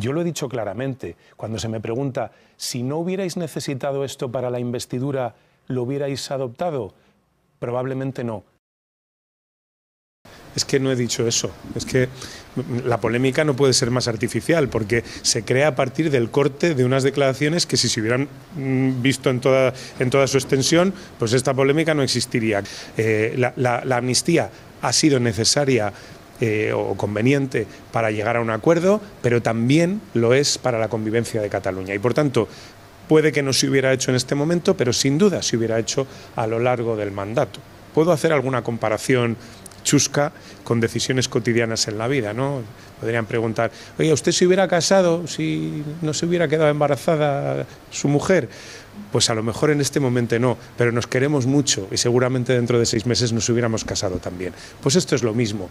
Yo lo he dicho claramente, cuando se me pregunta, si no hubierais necesitado esto para la investidura, ¿lo hubierais adoptado? Probablemente no. Es que no he dicho eso. Es que la polémica no puede ser más artificial, porque se crea a partir del corte de unas declaraciones que si se hubieran mm, visto en toda, su extensión, pues esta polémica no existiría. Eh, la amnistía ha sido necesaria eh, o conveniente para llegar a un acuerdo, pero también lo es para la convivencia de Cataluña. Y por tanto, puede que no se hubiera hecho en este momento, pero sin duda se hubiera hecho a lo largo del mandato. Puedo hacer alguna comparación chusca con decisiones cotidianas en la vida, ¿no? Podrían preguntar, oye, ¿usted se hubiera casado si no se hubiera quedado embarazada su mujer? Pues a lo mejor en este momento no, pero nos queremos mucho y seguramente dentro de seis meses nos hubiéramos casado también. Pues esto es lo mismo.